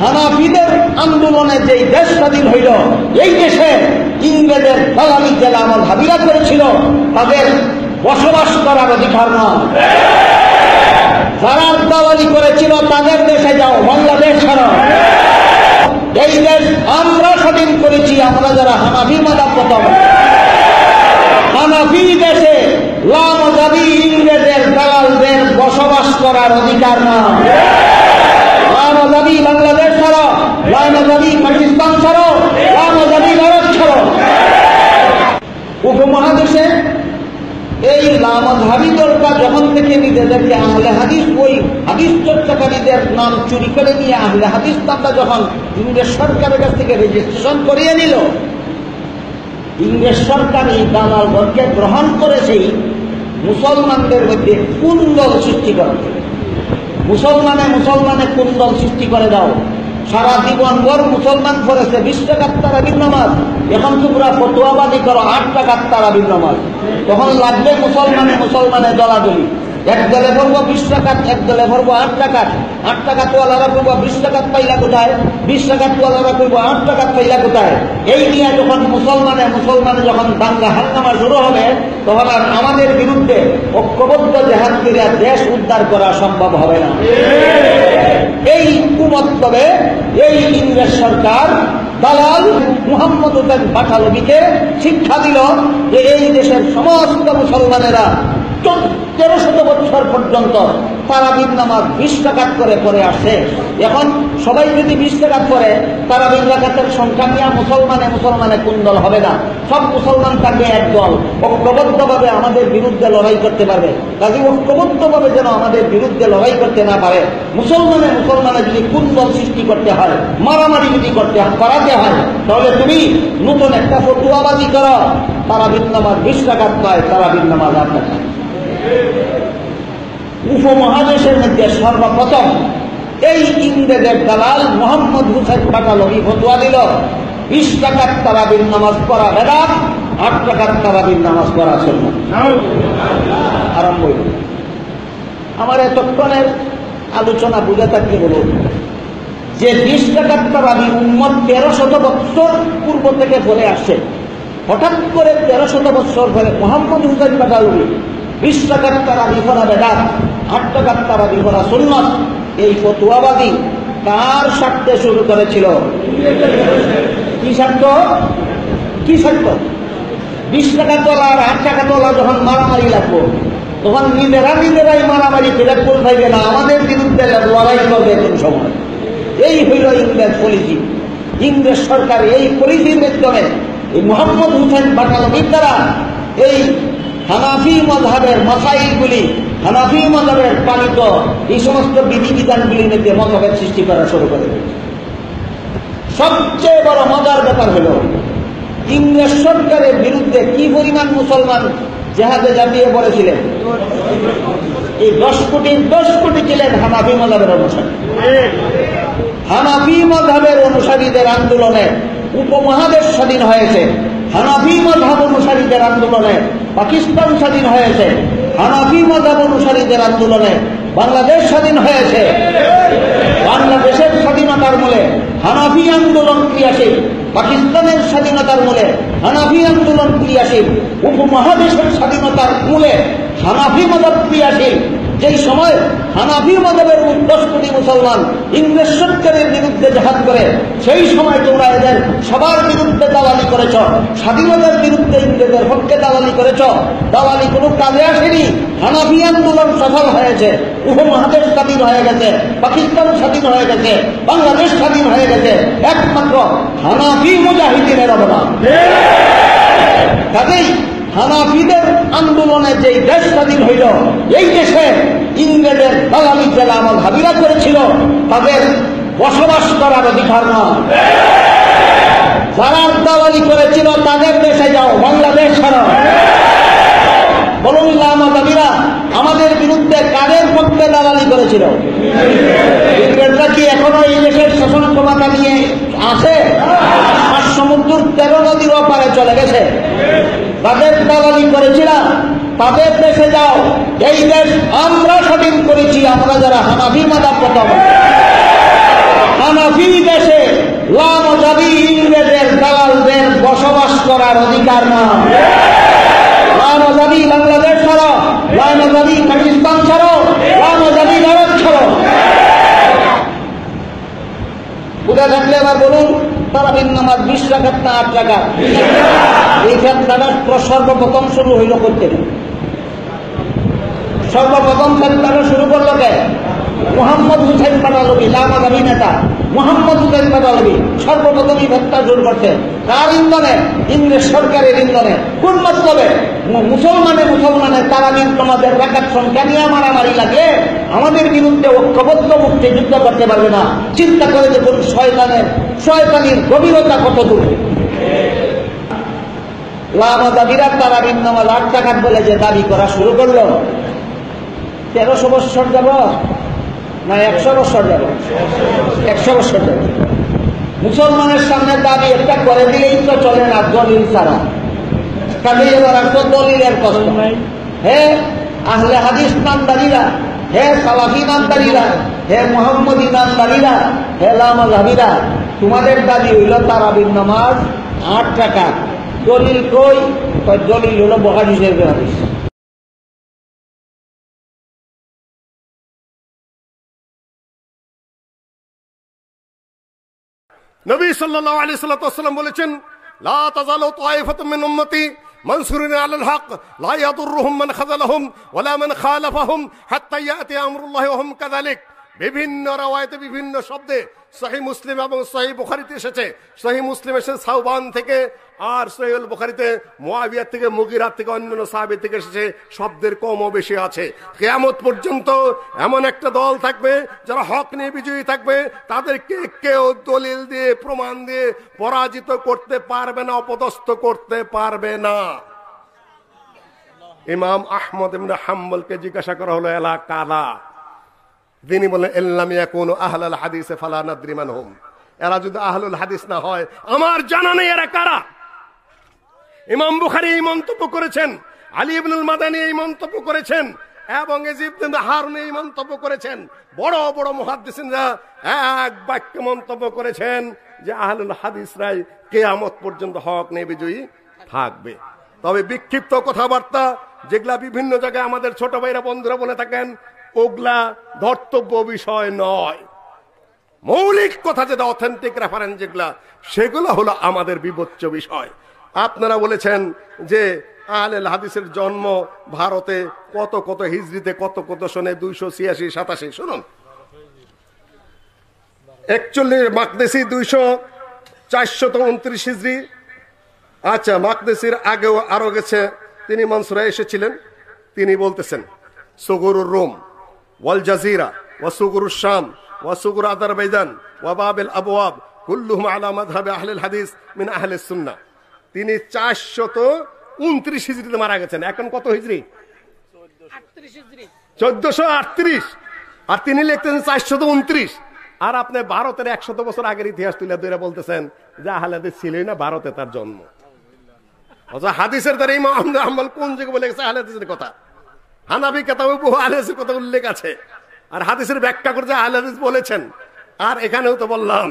হানাফিদের আন্দোলনে যেই দেশ স্বাধীন হইল এই দেশে ইংরেজের দালালি জেলা আমল হাবিরা করেছিল তাদের বসবাস করার অধিকার নয় যারা দালালি করেছিল তাদের দেশে যাও বাংলাদেশ ছাড়া এই দেশ আমরা স্বাধীন করেছি আমরা যারা হানাফি মাদা প্রথম হানাফি দেশে দাবি ইংরেজের দালালদের বসবাস করার অধিকার নয় লাম আজাদি বাংলাদেশ ছাড়ো লাম আজাদি পাকিস্তান ছাড়ো লাম আজাদি ভারত ছাড়ো উপমহাদেশে এই লামাধাবি দলটা যখন থেকে নিজেদেরকে আহলে হাদিস ওই হাদিস চর্চাকারীদের নাম চুরি করে নিয়ে আহলে হাদিস নামটা যখন ইংরেজ সরকারের কাছ থেকে রেজিস্ট্রেশন করিয়ে নিল ইংরেজ সরকার এই দালাল গ্রহণ করেছেই মুসলমানদের মধ্যে কুন্দল সৃষ্টি করা মুসলমানে মুসলমানে কুন্দল সৃষ্টি করে দাও সারা জীবন ভর মুসলমান করেছে বিশ টাকার তারা নামাজ এখন তোমরা ফতুয়াবাদী করো আট টাকার তারা নামাজ তখন লাগবে মুসলমানে মুসলমানে দলাদলি এক দলে ভরবো বিশ টাকা এক দলে ভরবো আট টাকা আট টাকাত ওয়ালারা করবো বিশ টাকা পাইলা কোথায় বিশ টাকাত ওয়ালারা করবো আট টাকা পাইলা কোথায় এই নিয়ে যখন মুসলমানে মুসলমানে যখন দাঙ্গা হাঙ্গামা শুরু হবে তখন আর আমাদের বিরুদ্ধে ঐক্যবদ্ধ জেহাদ করে দেশ উদ্ধার করা সম্ভব হবে না এই কুমত তবে এই ইংরেজ সরকার দালাল মুহাম্মদ হোসেন পাঠালবিকে শিক্ষা দিল যে এই দেশের সমস্ত মুসলমানেরা তেরো শত বছর পর্যন্ত তারাবিন নামাজ বিশ টাকাত করে করে আসে এখন সবাই যদি বিশ টাকাত করে তারাবিন রাখাতের সংখ্যা নিয়ে মুসলমানে মুসলমানে কোন দল হবে না সব মুসলমান থাকবে এক দল ঐক্যবদ্ধভাবে আমাদের বিরুদ্ধে লড়াই করতে পারবে কাজে ঐক্যবদ্ধভাবে যেন আমাদের বিরুদ্ধে লড়াই করতে না পারে মুসলমানে মুসলমানে যদি কোন দল সৃষ্টি করতে হয় মারামারি যদি করতে করাতে হয় তাহলে তুমি নতুন একটা ফটুয়াবাজি করো তারাবিন নামাজ বিশ টাকাত পায় তারাবিন নামাজ আপনার উপমহাদেশের মধ্যে সর্বপ্রথম এই ইংরেজের দালাল মোহাম্মদ হুসেন বাটালবি ফতুয়া দিল বিশ টাকার তারাবির নামাজ পড়া বেদাত আট টাকার তারাবির নামাজ পড়া শূন্য আরম্ভ আমার এতক্ষণের আলোচনা বুঝে থাকলে হল যে বিশ টাকার তারাবি উন্মত তেরো শত বৎসর পূর্ব থেকে পড়ে আসে হঠাৎ করে তেরো শত বৎসর ধরে মোহাম্মদ হুসেন বাটালবি বিশ টাকার তারা বিফরা বেদাত আট টাকার তারা বিফরা সুন্নত এই ফতুয়াবাদী তার স্বার্থে শুরু করেছিল কি স্বার্থ কি স্বার্থ বিশ টাকা তোলা আর আট টাকা তোলা যখন মারামারি লাগবো তখন নিজেরা নিজেরাই মারামারি ফিরাজপুর থাকবে না আমাদের বিরুদ্ধে লড়াই করবে কোন সময় এই হইল ইংরেজ পলিসি ইংরেজ সরকার এই পলিসির মাধ্যমে এই মোহাম্মদ হুসেন বাটালভির দ্বারা এই হানাফি মজহাবের মাসাইলগুলি হানাফি মজাবের পালিত এই সমস্ত বিধিবিধানগুলি নিতে মজাবের সৃষ্টি করা শুরু করে সবচেয়ে বড় মজার ব্যাপার হল ইংরেজ সরকারের বিরুদ্ধে কি পরিমাণ মুসলমান জেহাদে জাপিয়ে পড়েছিলেন এই দশ কোটি দশ কোটি ছিলেন হানাফি মজাবের অনুসারী হানাফি মজাবের অনুসারীদের আন্দোলনে উপমহাদেশ স্বাধীন হয়েছে হানাফি মজাব অনুসারীদের আন্দোলনে পাকিস্তান স্বাধীন হয়েছে হানাফি মাদাব অনুসারীদের আন্দোলনে বাংলাদেশ স্বাধীন হয়েছে বাংলাদেশের স্বাধীনতার মূলে হানাফি আন্দোলন ক্রিয়াশীল পাকিস্তানের স্বাধীনতার মূলে হানাফি আন্দোলন ক্রিয়াশীল উপমহাদেশের স্বাধীনতার মূলে হানাফি মাদাব ক্রিয়াশীল যেই সময় হানাফি মাদবের দশ কোটি মুসলমান ইংরেজ সরকারের বিরুদ্ধে জাহাজ করে সেই সময় তোমরা এদের সবার বিরুদ্ধে দাওয়ালি করেছ স্বাধীনতার বিরুদ্ধে ইংরেজের পক্ষে দাওয়ালি করেছ দাওয়ালি কোনো কাজে আসেনি হানাফি আন্দোলন সফল হয়েছে উপমহাদেশ মহাদেশ স্বাধীন হয়ে গেছে পাকিস্তান স্বাধীন হয়ে গেছে বাংলাদেশ স্বাধীন হয়ে গেছে একমাত্র হানাফি মুজাহিদিনের অবদান কাজেই হানাফিদের আন্দোলনে যে দেশ স্বাধীন হইল এই দেশে ইংরেজের বাঙালি যারা আমার হাবিরা করেছিল তাদের বসবাস করার অধিকার নয় যারা দালালি করেছিল তাদের দেশে যাও বাংলাদেশ ছাড়া বলুন আমাদাবিরা আমাদের বিরুদ্ধে কাদের পক্ষে দালালি করেছিল ইংরেজরা কি এখনো এই দেশের শাসন ক্ষমতা নিয়ে আছে আর সমুদ্র তেরো নদীর ওপারে চলে গেছে তাদের দালালি করেছিলাম তাদের দেশে যাও এই দেশ আমরা স্বাধীন করেছি আমরা যারা হানাফি মাদাব কথা হানাফি দেশে লামজাবি ইংরেজের দালালদের বসবাস করার অধিকার না লামজাবি বাংলাদেশ ছাড়ো লামজাবি পাকিস্তান ছাড়ো লামজাবি ভারত ছাড়ো বুঝা থাকলে আবার বলুন তারাবিন নামাজ বিশ রাখাত না আট রাখাত এইখান ফেতনাটা সর্বপ্রথম শুরু হইল করতে সর্বপ্রথম তারা শুরু করলো কে মোহাম্মদ হুসেন পাটালবি লামাদাবি নেতা মোহাম্মদ হুসেন পাটালবি সর্বপ্রথম এই হত্যা শুরু করছে তার ইন্ধনে ইংরেজ সরকারের ইন্ধনে কোন মতলবে মুসলমানে মুসলমানে তারা কিন্তু আমাদের রাখার সংখ্যা নিয়ে মারামারি লাগে আমাদের বিরুদ্ধে ঐক্যবদ্ধ মুক্তি যুদ্ধ করতে পারবে না চিন্তা করে দেখুন শয়তানের শয়তানির গভীরতা কত দূর লাভাদিরা তারা নামাজ আট টাকার বলে যে দাবি করা শুরু করলো তেরোশো বছর যাব না একশো বছর যাব একশো বছর যাব মুসলমানের সামনে দাবি একটা করে দিলেই তো চলে না দলিল ছাড়া কাজে এবার আসতো দলিলের কষ্ট হ্যাঁ আহলে হাদিস নামদারিরা হ্যাঁ সালাফি নামদারিরা হে মোহাম্মদ ইমানদারিরা হে লামাজাবিরা তোমাদের দাবি হইল তারাবির নামাজ আট টাকা দলিল কই দলিল হলো বহারি শরীফের হাদিস নবী সাল্লাল্লাহু আলাইহি সাল্লাম বলেছেন লা তাজালু তায়ফাতুম মিন উম্মতি منصورين على الحق لا يضرهم من خذلهم ولا من خالفهم حتى يأتي أمر الله وهم كذلك বিভিন্ন রাওয়ায়তে বিভিন্ন শব্দে সহি মুসলিম এবং সহি বুখারিতে এসেছে সহি মুসলিম এসেছে সাউবান থেকে আর সহিউল বুখারিতে মোয়াবিয়ার থেকে মুগিরাত থেকে অন্যান্য সাহাবি থেকে এসেছে শব্দের কমও বেশি আছে কেয়ামত পর্যন্ত এমন একটা দল থাকবে যারা হক নিয়ে বিজয়ী থাকবে তাদেরকে কেউ দলিল দিয়ে প্রমাণ দিয়ে পরাজিত করতে পারবে না অপদস্থ করতে পারবে না ইমাম আহমদ হাম্বলকে জিজ্ঞাসা করা হলো এলা কালা তিনি বলেন এল্লামিয়া কোন আহলাল হাদিসে ফালা নাদ্রিমান হোম এরা যদি আহলুল হাদিস না হয় আমার জানা নেই এরা কারা ইমাম বুখারি এই মন্তব্য করেছেন আলী ইবনুল মাদানি এই মন্তব্য করেছেন এবং হারুন এই মন্তব্য করেছেন বড় বড় মহাদিসা এক বাক্য মন্তব্য করেছেন যে আহলুল হাদিস হাদিসরাই কেয়ামত পর্যন্ত হক নেই বিজয়ী থাকবে তবে বিক্ষিপ্ত কথাবার্তা যেগুলা বিভিন্ন জায়গায় আমাদের ছোট ভাইরা বন্ধুরা বলে থাকেন ওগলা ধর্তব্য বিষয় নয় মৌলিক কথা যেটা অথেন্টিক রেফারেন্স যেগুলা সেগুলো হলো আমাদের বিবোচ্য বিষয় আপনারা বলেছেন যে আলেল হাদিসের জন্ম ভারতে কত কত হিজড়িতে কত কত শোনে দুইশো ছিয়াশি সাতাশি শুনুন একচল্লিশ মাকদেশি দুইশো চারশত উনত্রিশ হিজড়ি আচ্ছা মাকদেশির আগেও আরো গেছে তিনি মনসুরা এসেছিলেন তিনি বলতেছেন সগরুর রোম ওয়াল জাজিরা ওয়াসুগুর শাম ওয়াসুগুর আদারবাইজান ওয়াবাবিল আবওয়াব কুল্লুহুম আলা মাযহাবে আহলুল হাদিস মিন আহলে সুন্নাহ তিনি 429 হিজরিতে মারা গেছেন এখন কত হিজরি 1438 আর তিনি লিখতেছেন 429 আর আপনি ভারতের 100 বছর আগের ইতিহাস তুলে ধরে বলতেছেন যে আহলে হাদিস ছিলই না ভারতে তার জন্ম হাদিসের দ্বারা ইমাম আহমদ কোন যুগে বলে গেছে আহলে হাদিসের কথা হানাবি কেতাব বহু কথা উল্লেখ আছে আর হাদিসের ব্যাখ্যা করে যে আহলেস বলেছেন আর এখানেও তো বললাম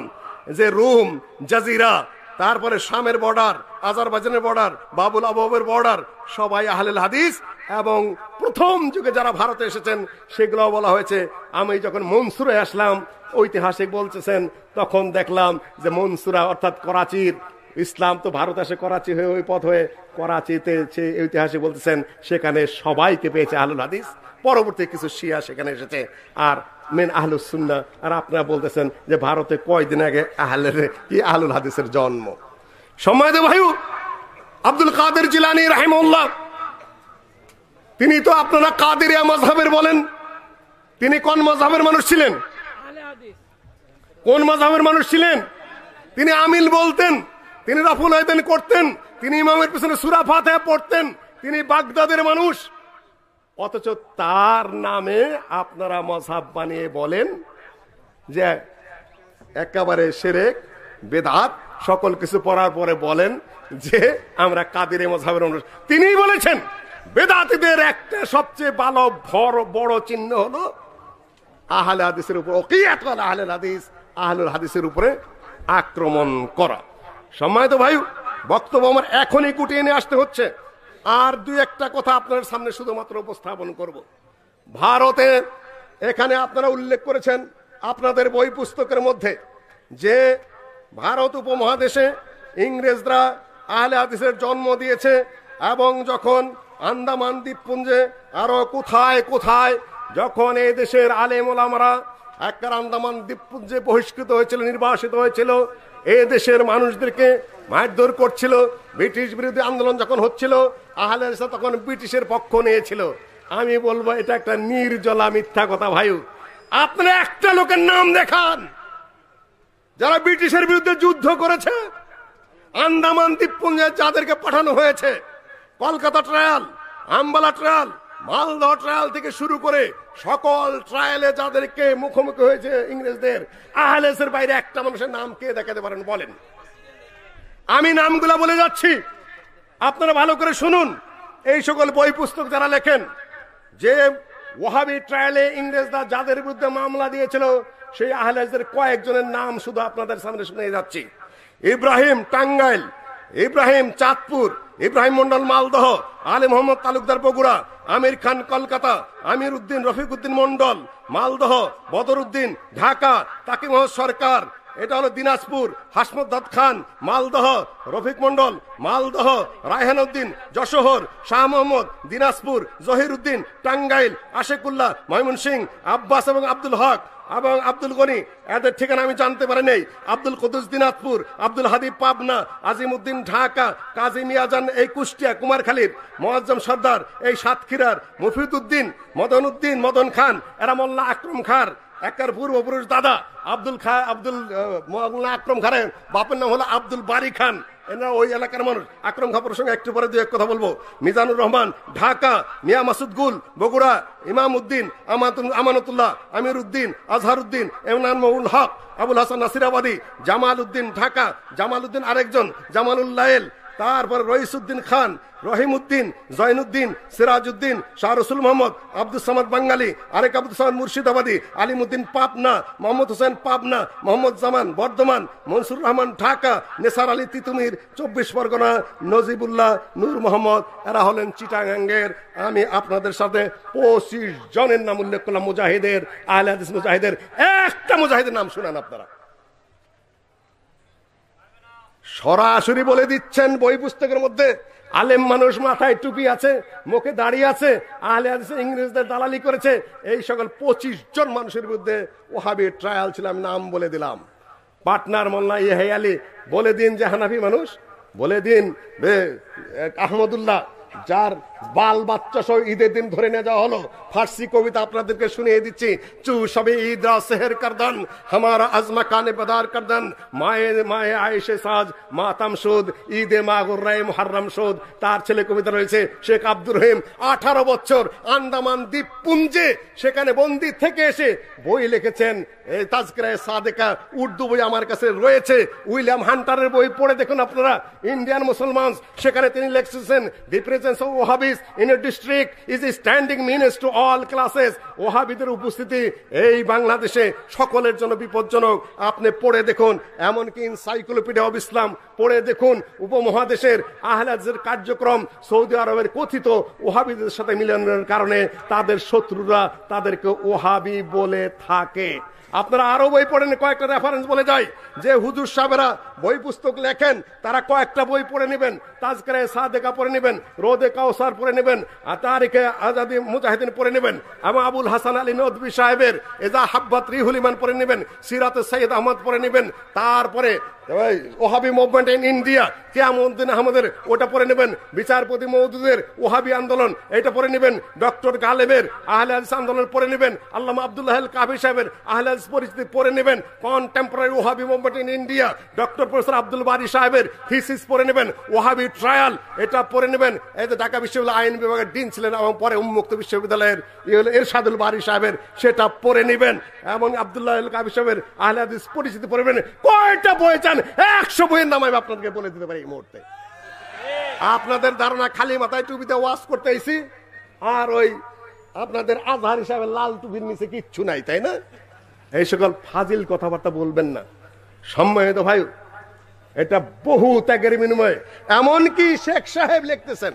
যে রুম জাজিরা তারপরে শামের বর্ডার আজারবাইজানের বর্ডার বাবুল আবহের বর্ডার সবাই আহলেল হাদিস এবং প্রথম যুগে যারা ভারতে এসেছেন সেগুলো বলা হয়েছে আমি যখন মনসুরে আসলাম ঐতিহাসিক বলতেছেন তখন দেখলাম যে মনসুরা অর্থাৎ করাচির ইসলাম তো ভারত আসে করাচি হয়ে ওই পথ হয়ে করাচিতে সে ইতিহাসে বলতেছেন সেখানে সবাইকে পেয়েছে আহলুল হাদিস পরবর্তী কিছু শিয়া সেখানে এসেছে আর মেন আহলুসুন্না আর আপনারা বলতেছেন যে ভারতে কয়দিন আগে আহলের কি আহলুল হাদিসের জন্ম সময় দে ভাইউ আব্দুল কাদের জিলানি রাহিম তিনি তো আপনারা কাদেরিয়া মজাহের বলেন তিনি কোন মজাহের মানুষ ছিলেন কোন মজাহের মানুষ ছিলেন তিনি আমিল বলতেন তিনি রাফুল আয়দান করতেন তিনি ইমামের পিছনে সুরা ফাতে পড়তেন তিনি বাগদাদের মানুষ অথচ তার নামে আপনারা মজাব বানিয়ে বলেন যে একেবারে সেরেক বেদাত সকল কিছু পড়ার পরে বলেন যে আমরা কাদের মজাবের মানুষ তিনি বলেছেন বেদাতিদের একটা সবচেয়ে ভালো ভর বড় চিহ্ন হলো আহলে হাদিসের উপর আহলে হাদিস আহলুল হাদিসের উপরে আক্রমণ করা সম্মানিত ভাই বক্তব্য আমার এখনই গুটিয়ে নিয়ে আসতে হচ্ছে আর দুই একটা কথা আপনার সামনে শুধুমাত্র উপস্থাপন করব। ভারতে এখানে আপনারা উল্লেখ করেছেন আপনাদের বই পুস্তকের মধ্যে যে ভারত উপমহাদেশে ইংরেজরা আহলে আদিসের জন্ম দিয়েছে এবং যখন আন্দামান দ্বীপপুঞ্জে আরো কোথায় কোথায় যখন এই দেশের আলেম ওলামারা একবার আন্দামান দ্বীপপুঞ্জে বহিষ্কৃত হয়েছিল নির্বাসিত হয়েছিল এ দেশের মানুষদেরকে মারধর করছিল ব্রিটিশ বিরোধী আন্দোলন যখন হচ্ছিল আহলে তখন ব্রিটিশের পক্ষ নিয়েছিল আমি বলবো এটা একটা নির্জলা মিথ্যা কথা ভাই আপনারা একটা লোকের নাম দেখান যারা ব্রিটিশের বিরুদ্ধে যুদ্ধ করেছে আন্দামান দ্বীপপুঞ্জে যাদেরকে পাঠানো হয়েছে Kolkata trial Ambala trial Malda trial থেকে শুরু করে সকল ট্রায়ালে যাদেরকে মুখোমুখি হয়েছে ইংরেজদের আহলেসের বাইরে একটা মানুষের নাম কে দেখাতে পারেন বলেন আমি নামগুলা বলে যাচ্ছি আপনারা ভালো করে শুনুন এই সকল বই পুস্তক যারা লেখেন যে ওহাবি ট্রায়ালে ইংরেজরা যাদের বিরুদ্ধে মামলা দিয়েছিল সেই আহলেজদের কয়েকজনের নাম শুধু আপনাদের সামনে শুনে যাচ্ছি ইব্রাহিম টাঙ্গাইল ইব্রাহিম চাঁদপুর ইব্রাহিম মন্ডল মালদহ আলী মোহাম্মদ তালুকদার বগুড়া আমির খান কলকাতা আমির উদ্দিন রফিক উদ্দিন মন্ডল মালদহ বদর উদ্দিন ঢাকা তাকিম সরকার এটা হলো দিনাজপুর হাসমত দাদ খান মালদহ রফিক মন্ডল মালদহ রায়হান উদ্দিন যশোহর শাহ মোহাম্মদ দিনাজপুর জহির উদ্দিন টাঙ্গাইল আশেকুল্লাহ ময়মন সিং আব্বাস এবং আব্দুল হক এবং আব্দুল গনি এদের ঠিকানা আমি জানতে পারি নাই আব্দুল কুদুস দিনাজপুর আব্দুল হাদি পাবনা আজিমুদ্দিন ঢাকা কাজী মিয়াজান এই কুষ্টিয়া কুমারখালীর মোয়াজ্জম সর্দার এই সাতক্ষীরার মফিদুদ্দিন মদন উদ্দিন মদন খান এরা মোল্লা আক্রম খার একার পূর্বপুরুষ দাদা আব্দুল খা আব্দুল মোল্লা আক্রম খানের বাপের নাম হলো আব্দুল বারি খান এরা ওই এলাকার মানুষ আক্রম খাপুর সঙ্গে একটু পরে দু এক কথা বলবো মিজানুর রহমান ঢাকা মিয়া মাসুদ গুল বগুড়া ইমাম উদ্দিন আমানতুল্লাহ আমির উদ্দিন আজহার উদ্দিন এমনান মবুল হক আবুল হাসান নাসিরাবাদী জামাল উদ্দিন ঢাকা জামাল উদ্দিন আরেকজন জামালুল্লাহ তারপর রইসুদ্দিন খান রহিমউদ্দিন জয়নুদ্দিন সিরাজউদ্দিন শাহরসুল মোহাম্মদ আব্দুল সামাদ বাঙ্গালী আরেক আব্দুল সামাদ মুর্শিদাবাদী আলিমুদ্দিন পাবনা মোহাম্মদ হোসেন পাবনা মোহাম্মদ জামান বর্ধমান মনসুর রহমান ঢাকা নেসার আলী তিতুমির চব্বিশ পরগনা নজিবুল্লাহ নূর মোহাম্মদ এরা হলেন চিটাগাঙ্গের আমি আপনাদের সাথে পঁচিশ জনের নাম উল্লেখ করলাম মুজাহিদের আহ মুজাহিদের একটা মুজাহিদের নাম শুনান আপনারা সরাসরি বলে দিচ্ছেন বই পুস্তকের মধ্যে আলেম মানুষ মাথায় টুপি আছে মুখে দাঁড়িয়ে আছে আহলে আছে ইংরেজদের দালালি করেছে এই সকল পঁচিশ জন মানুষের বিরুদ্ধে ওহাবি ট্রায়াল ছিলাম নাম বলে দিলাম পাটনার মোল্লা ইহে আলী বলে দিন যে হানাফি মানুষ বলে দিন আহমদুল্লাহ যার বাল বাচ্চা সহ ঈদের দিন ধরে নিয়ে যাওয়া হলো ফার্সি কবিতা আপনাদেরকে শুনিয়ে দিচ্ছি চু সবে ঈদ রা সেহের করদন হামার আজমা কানে বদার করদন মায়ে মায়ে আয়েশে সাজ মাতাম সুদ ঈদে মাগুর রায় মুহারম সুদ তার ছেলে কবিতা রয়েছে শেখ আব্দুর রহিম আঠারো বছর আন্দামান দ্বীপপুঞ্জে সেখানে বন্দি থেকে এসে বই লিখেছেন সাদেকা উর্দু বই আমার কাছে রয়েছে উইলিয়াম হান্টারের বই পড়ে দেখুন আপনারা ইন্ডিয়ান মুসলমান সেখানে তিনি of in district is standing to all classes ওহাবিদের উপস্থিতি এই বাংলাদেশে সকলের জন্য বিপজ্জনক আপনি পড়ে দেখুন এমনকি ইনসাইক্লোপিডিয়া অব ইসলাম পড়ে দেখুন উপমহাদেশের আহলাজের কার্যক্রম সৌদি আরবের কথিত ওহাবিদের সাথে মিলনের কারণে তাদের শত্রুরা তাদেরকে ওহাবি বলে থাকে আপনারা আরও বই পড়েন কয়েকটা রেফারেন্স বলে যাই যে হুজুর সাহেবেরা বই পুস্তক লেখেন তারা কয়েকটা বই পড়ে নেবেন তাজকারে সাদেকা পড়ে নেবেন রোদে কাউসার পড়ে নেবেন আর তারিখে আজাদি মুজাহিদিন পড়ে নেবেন এবং আবুল হাসান আলী নদী সাহেবের এজা হাব্বাত রিহুলিমান পড়ে নেবেন সিরাত সৈয়দ আহমদ পড়ে নেবেন তারপরে ওহাবি মুভমেন্ট ইন ইন্ডিয়া কেয়ামুদ্দিন আহমদের ওটা পড়ে নেবেন বিচারপতি মৌদুদের ওহাবি আন্দোলন এটা পড়ে নেবেন ডক্টর গালেবের আহলে আন্দোলন পড়ে নেবেন আল্লাহ আবদুল্লাহ কাবি সাহেবের আহলে পরিস্থিতি পড়ে নেবেন কন্টেম্পোরারি ওহাবি movement in India doctor professor Abdul Bari সাহেবের থিসিস পড়ে নেবেন ওহাবি ট্রায়াল এটা পড়ে নেবেন এই ঢাকা বিশ্ববিদ্যালয় আইন বিভাগের ডিন ছিলেন এবং পরে উন্মুক্ত বিশ্ববিদ্যালয়ের এরশাদুল বারি সাহেবের সেটা পড়ে নেবেন এবং আবদুল্লাহ কাবি সাহেবের আহলাদিস পরিস্থিতি পড়ে নেবেন কয়টা বই চান একশো বইয়ের নাম আমি আপনাকে বলে দিতে পারি এই মুহূর্তে আপনাদের ধারণা খালি মাথায় টুপিতে ওয়াশ করতে আর ওই আপনাদের আজহার হিসাবে লাল টুপির নিচে কিচ্ছু নাই তাই না এই সকল ফাজিল কথাবার্তা বলবেন না সম্মানিত ভাই এটা বহু ত্যাগের বিনিময়ে এমনকি শেখ সাহেব লিখতেছেন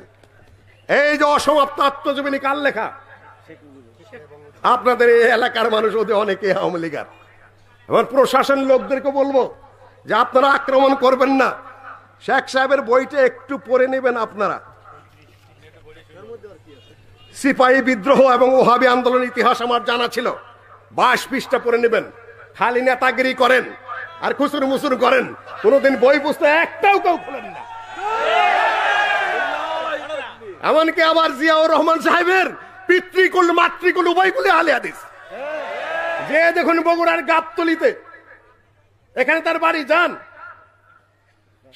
এই যে অসমাপ্ত আত্মজীবনী কার লেখা আপনাদের এই এলাকার মানুষ ওদের অনেকে আওয়ামী লীগার এবার প্রশাসন লোকদেরকে বলবো যে আপনারা আক্রমণ করবেন না শেখ সাহেবের বইটা একটু পড়ে নেবেন আপনারা সিপাহী বিদ্রোহ এবং ওহাবি আন্দোলন ইতিহাস আমার জানা ছিল বাস পিসটা পরে নেবেন খালি নেতাগিরি করেন আর খুচুর মুসুর করেন কোনোদিন বই পুস্ত একটাও কেউ খুলেন না এমনকি আবার জিয়াউর রহমান সাহেবের পিতৃকুল মাতৃকুল উভয়গুলি আলে দিস যে দেখুন বগুড়ার গাবতলিতে এখানে তার বাড়ি যান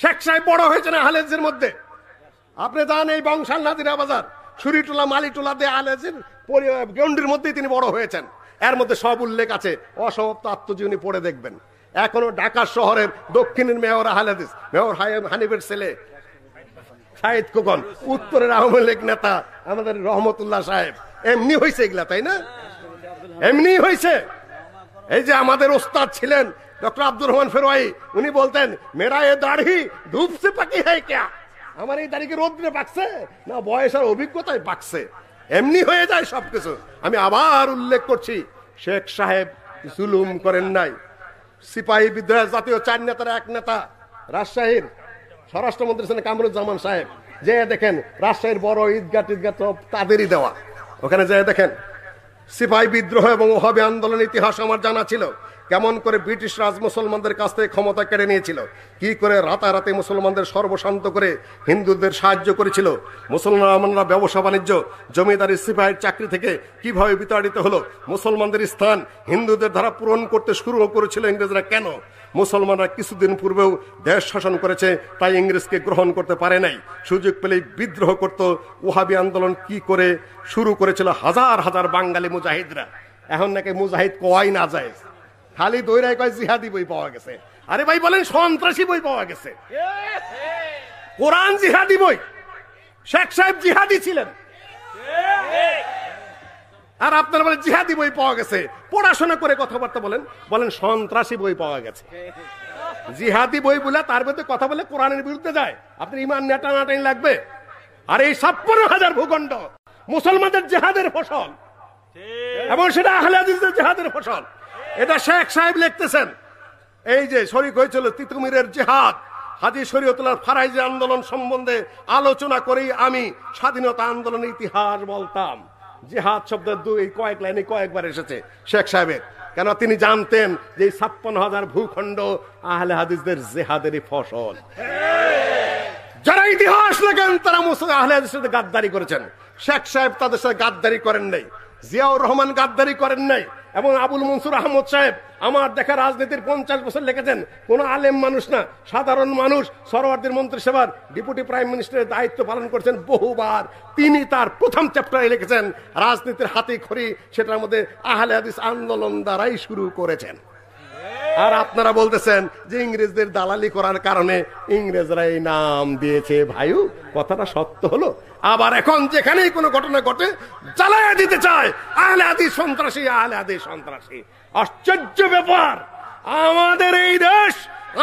শেখ সাহেব বড় হয়েছে না হালেজের মধ্যে আপনি যান এই বংশাল নাদিরা বাজার ছুরিটোলা মালিটোলা দিয়ে আলেজের গন্ডির মধ্যেই তিনি বড় হয়েছেন এর মধ্যে সব উল্লেখ আছে অসমাপ্ত আত্মজীবনী পড়ে দেখবেন এখনো ঢাকা শহরের দক্ষিণের মেয়র হালেদিস মেয়র হানিফের ছেলে সাহেদ খোকন উত্তরের আওয়ামী লীগ নেতা আমাদের রহমতুল্লাহ সাহেব এমনি হয়েছে এগুলা তাই না এমনি হয়েছে এই যে আমাদের ওস্তাদ ছিলেন ডক্টর আব্দুর রহমান ফেরোয়াই উনি বলতেন মেরা এ দাড়ি ধূপসে পাকি হ্যাঁ ক্যা আমার এই দাড়ি কি রোদ্রে পাকছে না বয়সের অভিজ্ঞতায় পাকছে এমনি হয়ে যায় সবকিছু আমি আবার উল্লেখ করছি শেখ সাহেব জুলুম করেন নাই সিপাহী বিদ্রোহের জাতীয় চার নেতার এক নেতা রাজশাহীর স্বরাষ্ট্রমন্ত্রী ছিলেন কামরুজ্জামান সাহেব যে দেখেন রাজশাহীর বড় ঈদগা টিদগা তো তাদেরই দেওয়া ওখানে যে দেখেন সিপাহী বিদ্রোহ এবং ওহাবি আন্দোলন ইতিহাস আমার জানা ছিল কেমন করে ব্রিটিশ রাজ মুসলমানদের কাছ থেকে ক্ষমতা কেড়ে নিয়েছিল কি করে রাতারাতি মুসলমানদের সর্বশান্ত করে হিন্দুদের সাহায্য করেছিল মুসলমানরা ব্যবসা বাণিজ্য জমিদারি সিপাহের চাকরি থেকে কিভাবে বিতাড়িত হলো মুসলমানদের স্থান হিন্দুদের দ্বারা পূরণ করতে শুরু করেছিল ইংরেজরা কেন মুসলমানরা কিছুদিন পূর্বেও দেশ শাসন করেছে তাই ইংরেজকে গ্রহণ করতে পারে নাই সুযোগ পেলেই বিদ্রোহ করত ওহাবি আন্দোলন কি করে শুরু করেছিল হাজার হাজার বাঙালি মুজাহিদরা এখন নাকি মুজাহিদ কয়াই না যায় খালি দৈরায় কয় জিহাদি বই পাওয়া গেছে আরে ভাই বলেন সন্ত্রাসী বই পাওয়া গেছে কোরআন জিহাদি বই শেখ সাহেব জিহাদি ছিলেন আর আপনারা বলেন জিহাদি বই পাওয়া গেছে পড়াশোনা করে কথাবার্তা বলেন বলেন সন্ত্রাসী বই পাওয়া গেছে জিহাদি বই বলে তার ভিতরে কথা বলে কোরআনের বিরুদ্ধে যায় আপনি ইমান নেটানাটানি লাগবে আর এই ছাপ্পান্ন হাজার ভূখণ্ড মুসলমানদের জেহাদের ফসল এবং সেটা আহলে জেহাদের ফসল এটা শেখ সাহেব লিখতেছেন এই যে শরিক হয়েছিল তিতুমিরের জেহাদ হাজি শরীয়তলার ফারাইজি আন্দোলন সম্বন্ধে আলোচনা করেই আমি স্বাধীনতা আন্দোলনের ইতিহাস বলতাম জেহাদ শব্দের দুই কয়েক লাইনে কয়েকবার এসেছে শেখ সাহেবের কেন তিনি জানতেন যে ছাপ্পান্ন হাজার ভূখণ্ড আহলে হাদিসদের জেহাদেরই ফসল যারা ইতিহাস লেখেন তারা মুসলিম আহলে হাদিসের সাথে গাদ্দারি করেছেন শেখ সাহেব তাদের সাথে গাদ্দারি করেন নাই জিয়াউর রহমান গাদ্দারি করেন নাই এবং আবুল মনসুর আহমদ সাহেব আমার দেখা রাজনীতির পঞ্চাশ বছর লিখেছেন কোনো আলেম মানুষ না সাধারণ মানুষ সরোয়ারদের মন্ত্রিসভার ডিপুটি প্রাইম মিনিস্টারের দায়িত্ব পালন করছেন বহুবার তিনি তার প্রথম চ্যাপ্টারে লিখেছেন রাজনীতির হাতি খড়ি সেটার মধ্যে আহলে হাদিস আন্দোলন দ্বারাই শুরু করেছেন আর আপনারা বলতেছেন যে ইংরেজদের দালালি করার কারণে ইংরেজরা এই নাম দিয়েছে ভাইউ কথাটা সত্য হলো আবার এখন যেখানেই কোনো ঘটনা ঘটে জ্বালায়া দিতে চায় আহলে আদি সন্ত্রাসী আহলে আদি সন্ত্রাসী আশ্চর্য ব্যাপার আমাদের এই দেশ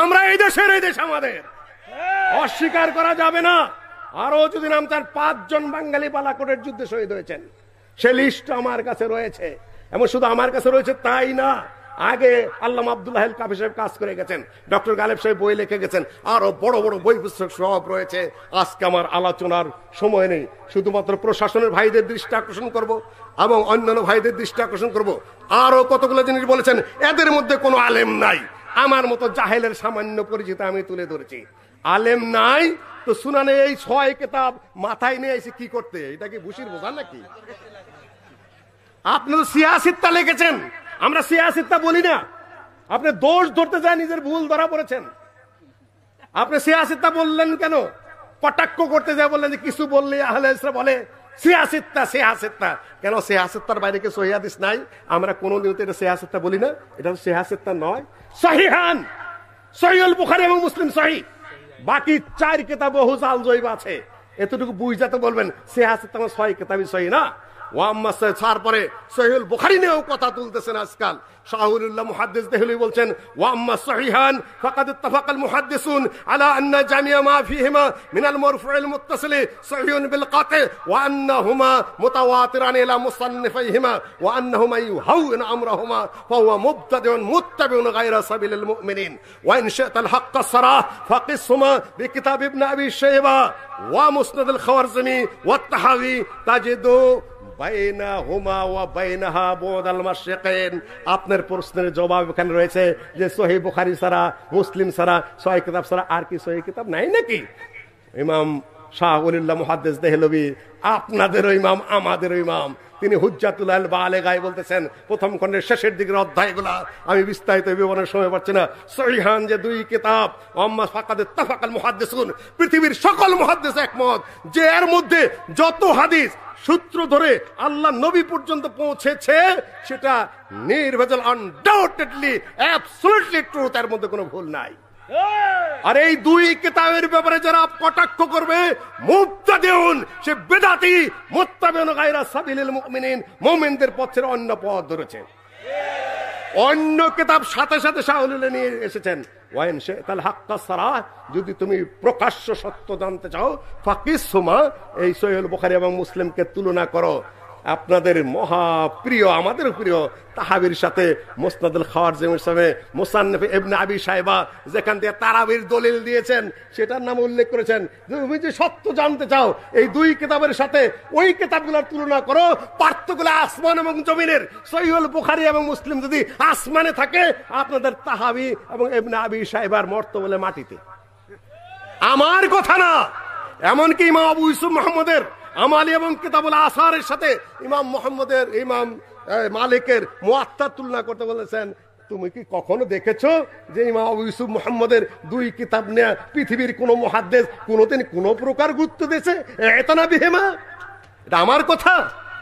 আমরা এই দেশের এই দেশ আমাদের অস্বীকার করা যাবে না আরো যদি নাম তার পাঁচজন বাঙালি বালাকোটের যুদ্ধে শহীদ হয়েছেন সে লিস্ট আমার কাছে রয়েছে এবং শুধু আমার কাছে রয়েছে তাই না আগে আল্লাহ আবদুল্লাহ কাবি সাহেব কাজ করে গেছেন ডক্টর গালেব সাহেব বই লিখে গেছেন আরো বড় বড় বই পুস্তক সব রয়েছে আজকে আমার আলোচনার সময় নেই শুধুমাত্র প্রশাসনের ভাইদের দৃষ্টি আকর্ষণ করব এবং অন্যান্য ভাইদের দৃষ্টি আকর্ষণ করব আরো কতগুলো জিনিস বলেছেন এদের মধ্যে কোনো আলেম নাই আমার মতো জাহেলের সামান্য পরিচিত আমি তুলে ধরেছি আলেম নাই তো শুনানি এই ছয় কেতাব মাথায় নিয়ে এসে কি করতে এটা কি বুসির বোঝান নাকি আপনি তো সিয়াসিত্তা লিখেছেন আমরা সিয়াসিতা বলি না আপনি দোষ ধরতে যায় নিজের ভুল ধরা পড়েছেন আপনি সিয়াসিতা বললেন কেন কটাক্ষ করতে যায় বললেন যে কিছু বললে আহলে বলে কেন বাইরে কি নাই আমরা তো এটা বলি না এটা নয় এবং মুসলিম সহি বাকি চার জৈব আছে এতটুকু বুঝ যাতে বলবেন সিয়াসিত্তা সহি ছয় সহি না ওয়াম্মা সৈয়দ তারপরে সহিহুল বুখারি নিয়েও কথা তুলতেছেন আজকাল শাহুলুল্লাহ মুহাদ্দিস দেহলি বলছেন ওয়াম্মা সহিহান ফাকাদ ইত্তাফাকাল মুহাদ্দিসুন আলা আন্না জামিয়া মা ফিহিমা মিনাল মারফুইল মুত্তাসিলি সহিহুন বিল কাতি ওয়া আন্নাহুমা মুতাওয়াতিরান ইলা মুসান্নিফাইহিমা ওয়া আন্নাহুমা ইউহাউন আমরাহুমা ফাহুয়া মুবতাদিউন মুত্তাবিউন গায়রা সাবিলিল মুমিনিন ওয়া ইন শি'তাল হাক্কা সারাহ ফাকিসহুমা বিকিতাব ইবনে আবি শাইবা ওয়া মুসনাদুল ومسند ওয়া والطحاوي তাজিদু বাইনা হুমা ওয়া বাইনাহা বোদাল মাসেকেন আপনার প্রশ্নের জবাব এখানে রয়েছে যে সহি বুখারি সারা মুসলিম সারা সহি কিতাব সারা আর কি সহি কিতাব নাই নাকি ইমাম শাহ উলিল্লাহ মুহাদ্দেস দেহলবি আপনাদেরও ইমাম আমাদেরও ইমাম তিনি হুজ্জাতুল আল বা আলেগায় বলতেছেন প্রথম খন্ডের শেষের দিকের অধ্যায়গুলা আমি বিস্তারিত বিবরণের সময় পাচ্ছি না সহিহান যে দুই কিতাব অম্মা ফাকাদের তাফাকাল মহাদ্দেশুন পৃথিবীর সকল মহাদ্দেশ একমত যে এর মধ্যে যত হাদিস সূত্র ধরে আল্লাহ নবী পর্যন্ত পৌঁছেছে সেটা নির্ভেজাল আনডাউটেডলি অ্যাবসোলুটলি ট্রুথ এর মধ্যে কোনো ভুল নাই আর এই দুই কিতাবের ব্যাপারে যারা কটাক্ষ করবে মুক্তা দেউন সে বেদাতি মোত্তাবেন পথের অন্য পথ ধরেছে অন্য কিতাব সাথে সাথে শাহুল নিয়ে এসেছেন ওয়াইন সে তাহলে হাক্কা সারা যদি তুমি প্রকাশ্য সত্য জানতে চাও ফাকিস সুমা এই সৈয়দ বোখারি এবং মুসলিমকে তুলনা করো আপনাদের মহাপ্রিয় আমাদের প্রিয় তাহাবির সাথে মোসনাদুল খাওয়ার জমির সামে মোসান্নফ এবনে আবি সাহেবা যেখান থেকে তারাবির দলিল দিয়েছেন সেটার নাম উল্লেখ করেছেন তুমি যে সত্য জানতে চাও এই দুই কিতাবের সাথে ওই কিতাবগুলোর তুলনা করো পার্থগুলো আসমান এবং জমিনের সৈহল বুখারি এবং মুসলিম যদি আসমানে থাকে আপনাদের তাহাবি এবং এবনে আবি সাহেবার মর্ত বলে মাটিতে আমার কথা না এমনকি মা আবু ইসুফ মোহাম্মদের আমালি এবং কেতাবুল আসারের সাথে ইমাম মোহাম্মদের ইমাম মালিকের মোয়াত্তার তুলনা করতে বলেছেন তুমি কি কখনো দেখেছ যে ইমাম আবু ইউসুফ মোহাম্মদের দুই কিতাব নেয়া পৃথিবীর কোনো মহাদ্দেশ কোনোদিন কোনো প্রকার গুরুত্ব দিয়েছে এতনা বিহেমা এটা আমার কথা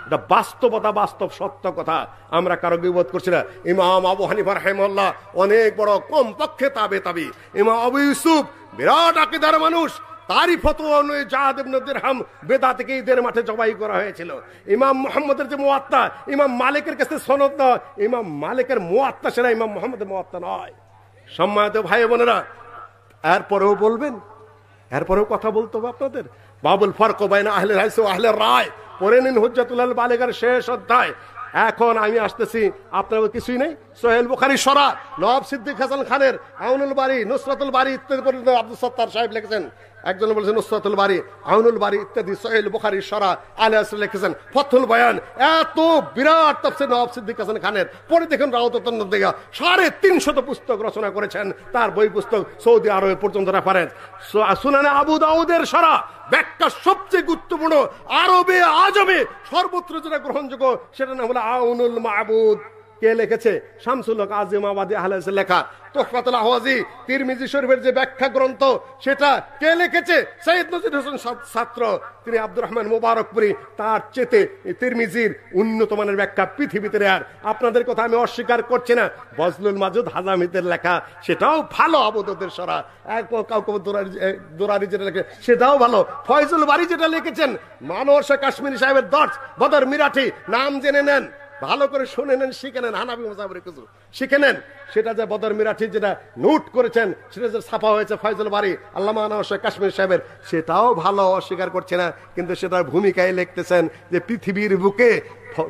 এটা বাস্তবতা বাস্তব সত্য কথা আমরা কারো বিবোধ করছি না ইমাম আবু হানিফার হেমল্লা অনেক বড় কম পক্ষে তাবে তাবি ইমাম আবু ইউসুফ বিরাট আকিদার মানুষ তারই ফতো অনুযায়ী জাহাদ নদীর হাম বেদা থেকে ঈদের মাঠে জবাই করা হয়েছিল ইমাম মোহাম্মদের যে মোয়াত্তা ইমাম মালিকের কাছে সনদ নয় ইমাম মালিকের মোয়াত্তা সেটা ইমাম মোহাম্মদের মোয়াত্তা নয় সম্মানিত ভাই বোনেরা এরপরেও বলবেন এরপরেও কথা বলতো আপনাদের বাবুল ফরক আহলে রাইস ও আহলে রায় পরে নিন আল বালেগার শেষ অধ্যায় এখন আমি আসতেছি আপনার কিছুই নেই সোহেল বুখারি সরা নবাব সিদ্দিক হাসান খানের আউনুল বাড়ি নুসরাতুল বাড়ি ইত্যাদি পর্যন্ত আব্দুল সত্তার সাহেব লিখেছেন একজন বলছেন নুসরাতুল বাড়ি আউনুল বাড়ি ইত্যাদি সোহেল বুখারি সরা আলী আসল লিখেছেন ফথুল বয়ান এত বিরাট তফসির নবাব সিদ্দিক হাসান খানের পরে দেখুন রাউতন্ন দিঘা সাড়ে তিনশত পুস্তক রচনা করেছেন তার বই পুস্তক সৌদি আরবে পর্যন্ত রেফারেন্স শুনেন আবু দাউদের সরা ব্যাখ্যা সবচেয়ে গুরুত্বপূর্ণ আরবে আজবে সর্বত্র যেটা গ্রহণযোগ্য সেটা না হলো আউনুল মাহবুদ কে লিখেছে শামসুল হক আজিমাবাদী আহলাস লেখা তোহফাতুল আহওয়াজি তিরমিজি শরীফের যে ব্যাখ্যা গ্রন্থ সেটা কে লিখেছে সৈয়দ নজির হোসেন ছাত্র তিনি আব্দুর রহমান মুবারকপুরি তার চেতে তিরমিজির উন্নত মানের ব্যাখ্যা পৃথিবীতে আর আপনাদের কথা আমি অস্বীকার করছি না বজলুল মাজুদ হাজামিদের লেখা সেটাও ভালো আবদদের সরা এক কাউকে দোরারি যেটা লেখে সেটাও ভালো ফয়জুল বাড়ি যেটা লিখেছেন মানব কাশ্মীর সাহেবের দর্শ বদর মিরাঠি নাম জেনে নেন ভালো করে শুনে নেন শিখে নেন হানাবি মোজাফরের কিছু শিখে নেন সেটা যে বদর মিরাঠি যেটা নোট করেছেন সেটা যে ছাপা হয়েছে ফয়জল বাড়ি আল্লামা শেখ কাশ্মীর সাহেবের সেটাও ভালো অস্বীকার করছে না কিন্তু সেটার ভূমিকায় লিখতেছেন যে পৃথিবীর বুকে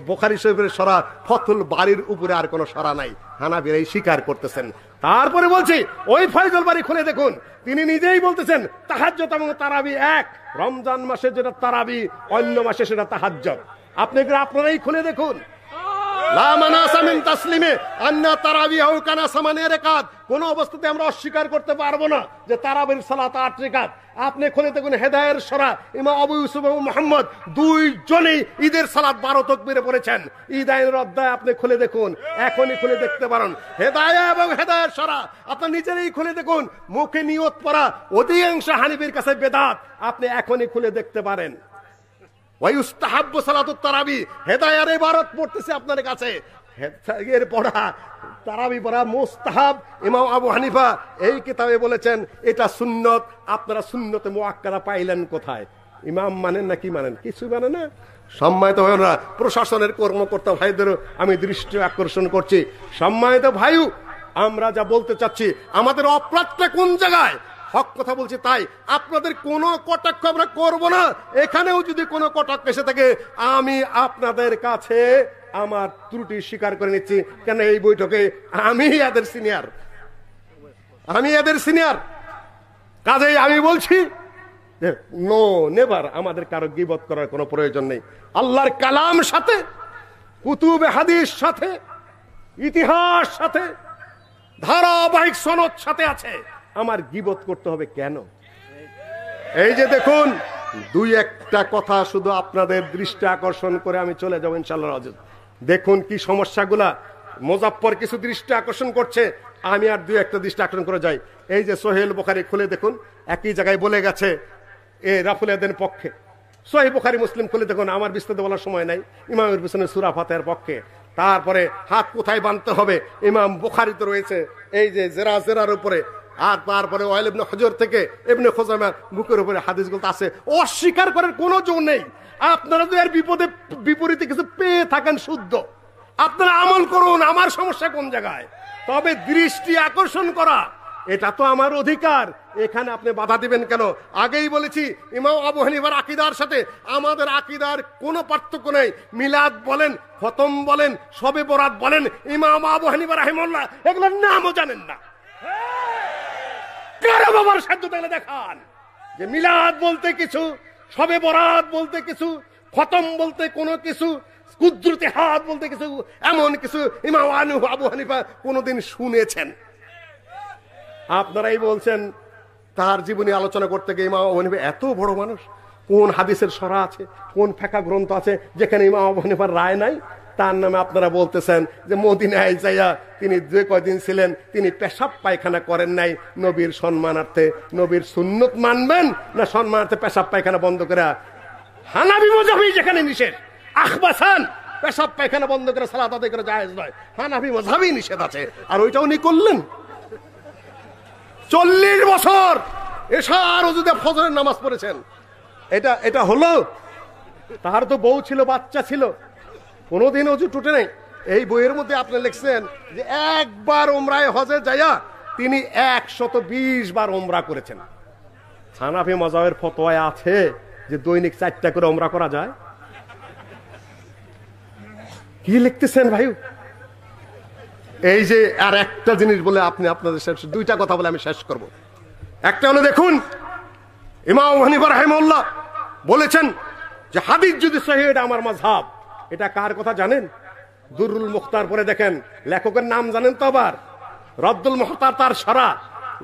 বোখারি সাহেবের সরা ফতুল বাড়ির উপরে আর কোনো সরা নাই হানাবির এই স্বীকার করতেছেন তারপরে বলছি ওই ফয়জল বাড়ি খুলে দেখুন তিনি নিজেই বলতেছেন তাহাজ্য তেমন তারাবি এক রমজান মাসে যেটা তারাবি অন্য মাসে সেটা তাহাজ্য আপনি আপনারাই খুলে দেখুন তাসলিমে আন্না তারাবিহু কানা সামানের কাজ কোন অবস্থাতে আমরা অস্বীকার করতে পারবো না যে তারাবির সালাত আট রেখাত আপনি খুলে দেখুন হেদায়ের সরা ইমা আবু ইউসুফ মোহাম্মদ দুইজনেই ঈদের সালাত বারো তকবিরে পড়েছেন ঈদ আইন রদ্দায় আপনি খুলে দেখুন এখনই খুলে দেখতে পারেন হেদায়া এবং হেদায়ের সরা আপনার নিজেরাই খুলে দেখুন মুখে নিয়ত পড়া অধিকাংশ হানিবির কাছে বেদাত আপনি এখনই খুলে দেখতে পারেন তারাবি ভারত পড়তেছে কাছে পড়া তারাবি পড়া ইমাম আবু হানিফা এই বলেছেন এটা সুন্নত আপনারা সুন্নতে মোয়াক্কারা পাইলেন কোথায় ইমাম মানেন না কি মানেন কিছু মানে না সম্মানিত ভাইরা প্রশাসনের কর্মকর্তা ভাইদের আমি দৃষ্টি আকর্ষণ করছি সম্মানিত ভাইউ আমরা যা বলতে চাচ্ছি আমাদের অপরাধটা কোন জায়গায় হক কথা বলছি তাই আপনাদের কোনো কটাক্ষ আমরা করব না এখানেও যদি কোনো কটাক্ষ এসে থাকে আমি আপনাদের কাছে আমার ত্রুটি স্বীকার করে নিচ্ছি কেন এই বৈঠকে আমি এদের সিনিয়র আমি এদের সিনিয়র কাজেই আমি বলছি নো নেবার আমাদের কারো গিবত করার কোনো প্রয়োজন নেই আল্লাহর কালাম সাথে কুতুব হাদিস সাথে ইতিহাস সাথে ধারাবাহিক সনদ সাথে আছে আমার গিবত করতে হবে কেন এই যে দেখুন দুই একটা কথা শুধু আপনাদের দৃষ্টি আকর্ষণ করে আমি চলে যাবো ইনশাল্লাহ রাজেদ দেখুন কি সমস্যাগুলা মোজাফর কিছু দৃষ্টি আকর্ষণ করছে আমি আর দুই একটা দৃষ্টি আকর্ষণ করে যাই এই যে সোহেল বোখারি খুলে দেখুন একই জায়গায় বলে গেছে এ রাফুল এদের পক্ষে সোহেল বোখারি মুসলিম খুলে দেখুন আমার বিস্তারিত বলার সময় নাই ইমামের পিছনে সুরা ফাতেহার পক্ষে তারপরে হাত কোথায় বানতে হবে ইমাম বোখারি তো রয়েছে এই যে জেরা জেরার উপরে আর তারপরে ওয়াইল ইবনে হজর থেকে ইবনে খোজামার বুকের উপরে হাদিসগুলো আছে অস্বীকার করার কোনো জোর নেই আপনারা তো এর বিপদে বিপরীতে কিছু পেয়ে থাকেন শুদ্ধ আপনারা আমল করুন আমার সমস্যা কোন জায়গায় তবে দৃষ্টি আকর্ষণ করা এটা তো আমার অধিকার এখানে আপনি বাধা দিবেন কেন আগেই বলেছি ইমাম আবু আকিদার সাথে আমাদের আকিদার কোনো পার্থক্য নেই মিলাদ বলেন খতম বলেন সবে বরাত বলেন ইমাম আবু হানিফা রাহিমুল্লাহ এগুলোর নামও জানেন না কারা বাবার সাধ্য তাহলে দেখান যে মিলাদ বলতে কিছু সবে বরাত বলতে কিছু খতম বলতে কোনো কিছু কুদ্রুতে হাত বলতে কিছু এমন কিছু ইমাম আনু আবু হানিফা কোনোদিন শুনেছেন আপনারাই বলছেন তার জীবনী আলোচনা করতে গিয়ে ইমাম আবু হানিফা এত বড় মানুষ কোন হাদিসের সরা আছে কোন ফেঁকা গ্রন্থ আছে যেখানে ইমাম আবু হানিফার রায় নাই তার নামে আপনারা বলতেছেন যে মদিনায় যাইয়া তিনি যে কয়দিন ছিলেন তিনি পেশাব পায়খানা করেন নাই নবীর সম্মানার্থে নবীর সুন্নত মানবেন না সম্মানার্থে পেশাব পায়খানা বন্ধ করে হানাবি মজাবি যেখানে নিষেধ আখবাসান পেশাব পায়খানা বন্ধ করে সালা তাদের করে যায় নয় হানাফি মজাবি নিষেধ আছে আর ওইটা উনি করলেন চল্লিশ বছর এশার ওজুদে ফজরের নামাজ পড়েছেন এটা এটা হলো তাহার তো বউ ছিল বাচ্চা ছিল কোনোদিন অজু টুটে নেই এই বইয়ের মধ্যে আপনি লিখছেন যে একবার ওমরায় হজে যাইয়া তিনি একশত বিশ বার ওমরা করেছেন হানাফি মজাবের ফতোয়ায় আছে যে দৈনিক চারটা করে ওমরা করা যায় কি লিখতেছেন ভাই এই যে আর একটা জিনিস বলে আপনি আপনাদের শেষ দুইটা কথা বলে আমি শেষ করব একটা হলো দেখুন ইমাম হানিফা রাহেমুল্লাহ বলেছেন যে হাদিস যদি সহি আমার মাঝাব এটা কার কথা জানেন দুরুল মুখতার পরে দেখেন লেখকের নাম জানেন তো আবার রব্দুল মুখতার তার সারা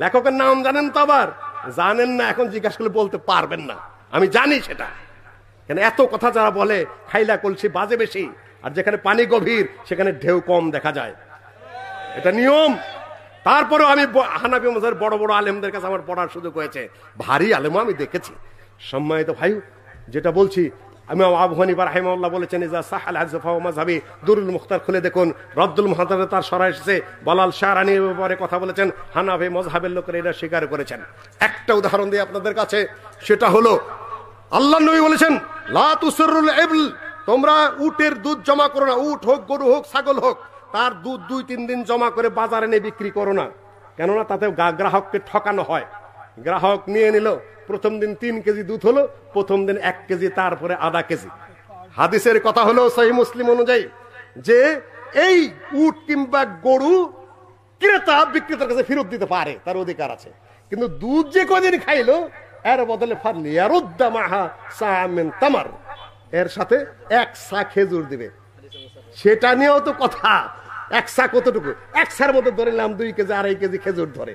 লেখকের নাম জানেন তো আবার জানেন না এখন জিজ্ঞাসা করলে বলতে পারবেন না আমি জানি সেটা কেন এত কথা যারা বলে খাইলা কলসি বাজে বেশি আর যেখানে পানি গভীর সেখানে ঢেউ কম দেখা যায় এটা নিয়ম তারপরেও আমি হানাবি মজার বড় বড় আলেমদের কাছে আমার পড়ার সুযোগ হয়েছে ভারী আলেমও আমি দেখেছি সম্মানিত ভাই যেটা বলছি আমি আবু হানিফা রাহিমাল্লাহ বলেছেন ইজা সাহ আল হাজফা মাঝহাবি দুরুল মুখতার খুলে দেখুন রদ্দুল মহাতারে তার সরা এসেছে বালাল শাহরানির ব্যাপারে কথা বলেছেন হানাফে মজহাবের লোকেরা এটা স্বীকার করেছেন একটা উদাহরণ দিয়ে আপনাদের কাছে সেটা হলো আল্লাহ নবী বলেছেন লাতুসরুল এবল তোমরা উটের দুধ জমা করো না উট হোক গরু হোক ছাগল হোক তার দুধ দুই তিন দিন জমা করে বাজারে নিয়ে বিক্রি করো না কেননা তাতে গ্রাহককে ঠকানো হয় গ্রাহক নিয়ে নিল প্রথম দিন তিন কেজি দুধ হলো প্রথম দিন এক কেজি তারপরে আধা কেজি হাদিসের কথা হলো সহি মুসলিম অনুযায়ী যে এই উট কিংবা গরু ক্রেতা বিক্রেতার কাছে ফেরত দিতে পারে তার অধিকার আছে কিন্তু দুধ যে কদিন খাইলো এর বদলে তামার এর সাথে এক সা খেজুর দিবে সেটা নিয়েও তো কথা এক সা কতটুকু এক সার মতো ধরে নিলাম দুই কেজি আড়াই কেজি খেজুর ধরে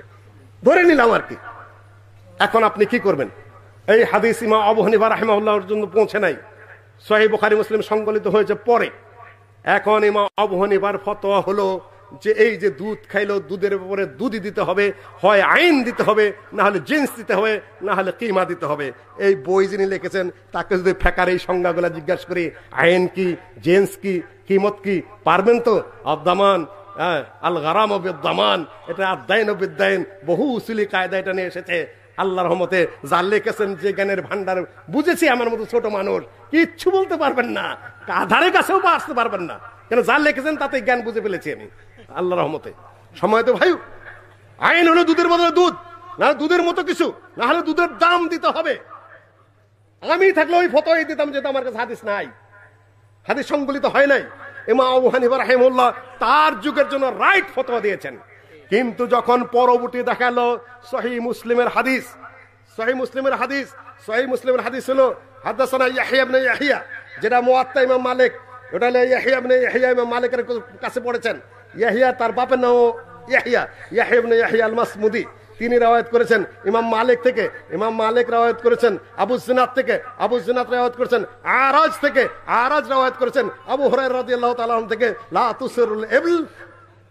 ধরে নিলাম আর কি এখন আপনি কি করবেন এই হাদিস ইমা আবু হানিফা রাহেমাউল্লাহর জন্য পৌঁছে নাই সোহেব বোখারি মুসলিম সংকলিত হয়েছে পরে এখন ইমা আবু ফতোয়া হলো যে এই যে দুধ খাইলো দুধের উপরে দুধই দিতে হবে হয় আইন দিতে হবে না হলে জিন্স দিতে হবে না হলে কিমা দিতে হবে এই বই যিনি লিখেছেন তাকে যদি ফেকার এই সংজ্ঞাগুলো জিজ্ঞাসা করি আইন কি জেন্স কি কিমত কি পারবেন তো আবদামান হ্যাঁ আল গারাম অবেদ্দামান এটা আদায়ন অবেদ্দায়ন বহু উসুলি কায়দা এটা নিয়ে এসেছে আল্লাহ রহমতে যা লেখেছেন যে জ্ঞানের ভান্ডার বুঝেছি আমার মতো ছোট মানুষ কিচ্ছু বলতে পারবেন না আধারে কাছেও বা আসতে পারবেন না কেন যা লেখেছেন তাতে জ্ঞান বুঝে ফেলেছি আমি আল্লাহ রহমতে সময় তো ভাই আইন হলো দুধের বদলে দুধ না দুধের মতো কিছু না হলে দুধের দাম দিতে হবে আমি থাকলে ওই ফতোয়াই দিতাম যেহেতু আমার কাছে হাদিস নাই হাদিস সংকলিত হয় নাই এমা আবু হানিফা রাহেমুল্লাহ তার যুগের জন্য রাইট ফতোয়া দিয়েছেন কিন্তু যখন পরবর্তী দেখালো সহি মুসলিমের হাদিস সহি মুসলিমের হাদিস সহি মুসলিমের হাদিস হলো হাদাসানা যেটা মোয়াত্তা ইমাম মালিক ওটা ইয়াহিয়া ইমাম মালিকের কাছে পড়েছেন ইয়াহিয়া তার বাপের নামও ইয়াহিয়া ইয়াহিয়াবনে ইয়াহিয়া আলমাস মুদি তিনি রাওয়ায়ত করেছেন ইমাম মালিক থেকে ইমাম মালিক রাওয়ায়ত করেছেন আবু জিনাত থেকে আবু জিনাত রাওয়ায়ত করেছেন আরাজ থেকে আরাজ রাওয়ায়ত করেছেন আবু হরাই আল্লাহ তাআলা থেকে লা তুসিরুল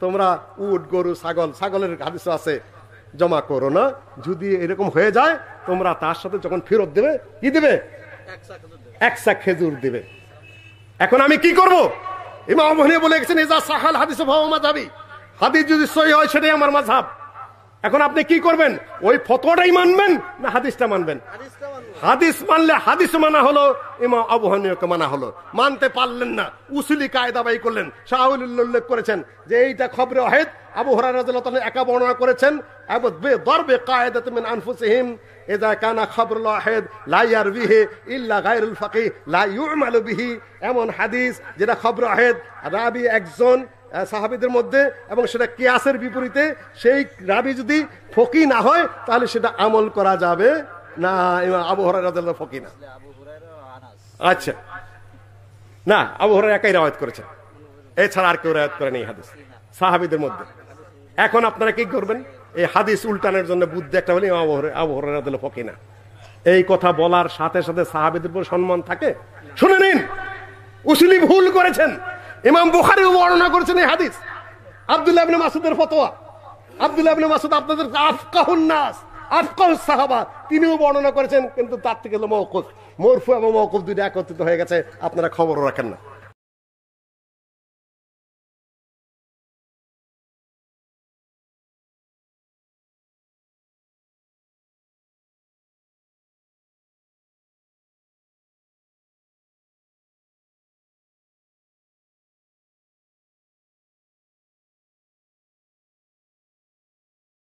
তোমরা উট গরু ছাগল ছাগলের হাদিস আছে জমা করো না যদি এরকম হয়ে যায় তোমরা তার সাথে যখন ফেরত দেবে কি দেবে একসা খেজুর দেবে এখন আমি কি করবো বলে গেছেন হাদিস মাঝাবি যদি সই হয় সেটাই আমার মাঝাব এখন আপনি কি করবেন ওই ফতোয়াটাই মানবেন না হাদিসটা মানবেন হাদিস মানলে হাদিস মানা হলো ইমাম আবু হানিফাকে মানা হলো মানতে পারলেন না উসুলি কায়দাবাই করলেন শাহুল উল্লেখ করেছেন যে এইটা খবরে অহেদ আবু হরান একা বর্ণনা করেছেন দরবে কায়দা তুমিন ইল্লা গায়রুল ফাকি লাইউ বিহি এমন হাদিস যেটা খবর অহেদ রাবি একজন সাহাবিদের মধ্যে এবং সেটা কিয়াসের বিপরীতে সেই রাবি যদি ফকি না হয় তাহলে সেটা আমল করা যাবে না ইমাম আবু হরাই ফকি না আচ্ছা না আবু হরাই একাই রাওয়াত করেছেন এছাড়া আর কেউ রায়াত করেন এই হাদিস সাহাবিদের মধ্যে এখন আপনারা কি করবেন এই হাদিস উল্টানের জন্য বুদ্ধি একটা বলি আবু আবু হরাই ফকি না এই কথা বলার সাথে সাথে সাহাবিদের উপর সম্মান থাকে শুনে নিন উসুলি ভুল করেছেন ইমাম বুখারি বর্ণনা করেছেন এই হাদিস আবদুল্লাহ মাসুদের ফতোয়া আবদুল্লাহ মাসুদ আপনাদের আফকাহুন্নাস আটকল সাহাবা তিনিও বর্ণনা করেছেন কিন্তু তার থেকে হলো মৌকুফ মরফু এবং মৌকুফ দুইটা একত্রিত হয়ে গেছে আপনারা খবরও রাখেন না